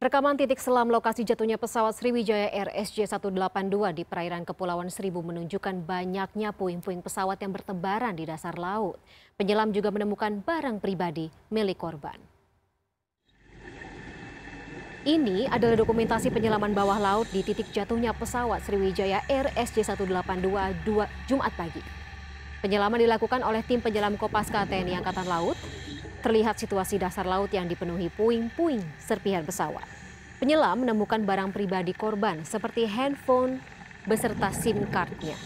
Rekaman titik selam lokasi jatuhnya pesawat Sriwijaya rsj 182 di perairan Kepulauan Seribu menunjukkan banyaknya puing-puing pesawat yang bertebaran di dasar laut. Penyelam juga menemukan barang pribadi milik korban. Ini adalah dokumentasi penyelaman bawah laut di titik jatuhnya pesawat Sriwijaya rsj 182 Jumat pagi. Penyelaman dilakukan oleh tim penyelam Kopaska TNI Angkatan Laut Terlihat situasi dasar laut yang dipenuhi puing-puing serpihan pesawat. Penyelam menemukan barang pribadi korban seperti handphone beserta SIM card-nya.